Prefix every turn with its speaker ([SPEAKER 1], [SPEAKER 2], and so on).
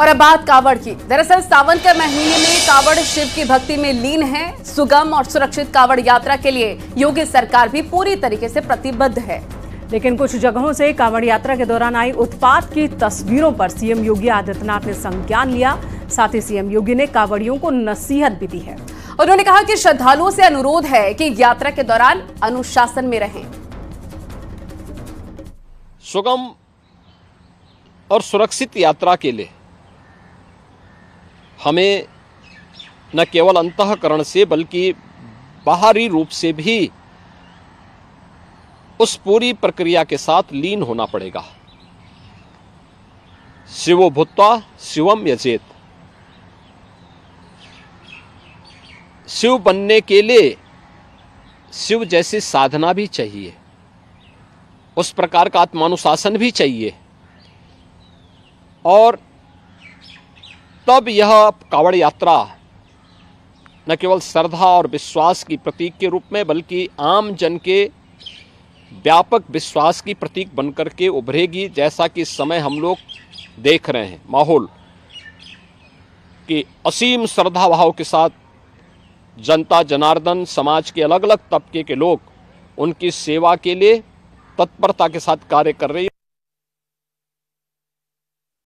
[SPEAKER 1] और अब बात कावड़ की दरअसल सावन के महीने में कावड़ शिव की भक्ति में लीन है सुगम और सुरक्षित कावड़ यात्रा के लिए योगी सरकार भी पूरी तरीके से प्रतिबद्ध है लेकिन कुछ जगहों से कांवड़ यात्रा के दौरान आई उत्पात की तस्वीरों पर सीएम योगी आदित्यनाथ ने संज्ञान लिया साथ ही सीएम योगी ने कांवड़ियों को नसीहत भी दी है उन्होंने कहा कि श्रद्धालुओं से अनुरोध है कि यात्रा के दौरान अनुशासन में रहें
[SPEAKER 2] सुगम और सुरक्षित यात्रा के लिए हमें न केवल अंतकरण से बल्कि बाहरी रूप से भी उस पूरी प्रक्रिया के साथ लीन होना पड़ेगा शिवो भूत्वा शिवम यजेत शिव बनने के लिए शिव जैसी साधना भी चाहिए उस प्रकार का आत्मानुशासन भी चाहिए और तब यह कांवड़ यात्रा न केवल श्रद्धा और विश्वास की प्रतीक के रूप में बल्कि आम जन के व्यापक विश्वास की प्रतीक बनकर के उभरेगी जैसा कि समय हम लोग देख रहे हैं माहौल कि असीम श्रद्धा भाव के साथ जनता जनार्दन समाज के अलग अलग तबके के लोग उनकी सेवा के लिए तत्परता के साथ कार्य कर रही है